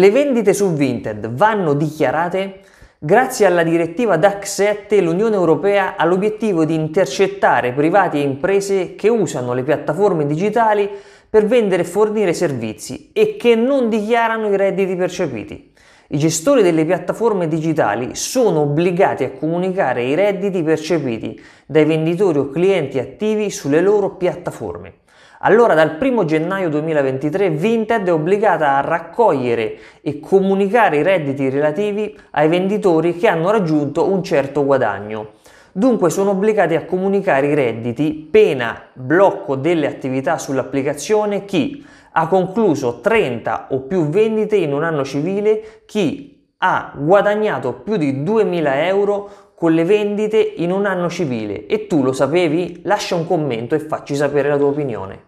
Le vendite su Vinted vanno dichiarate Grazie alla direttiva DAC 7 l'Unione Europea ha l'obiettivo di intercettare privati e imprese che usano le piattaforme digitali per vendere e fornire servizi e che non dichiarano i redditi percepiti. I gestori delle piattaforme digitali sono obbligati a comunicare i redditi percepiti dai venditori o clienti attivi sulle loro piattaforme. Allora dal 1 gennaio 2023 Vinted è obbligata a raccogliere e comunicare i redditi relativi ai venditori che hanno raggiunto un certo guadagno. Dunque sono obbligati a comunicare i redditi, pena blocco delle attività sull'applicazione chi ha concluso 30 o più vendite in un anno civile, chi ha guadagnato più di 2000 euro con le vendite in un anno civile. E tu lo sapevi? Lascia un commento e facci sapere la tua opinione.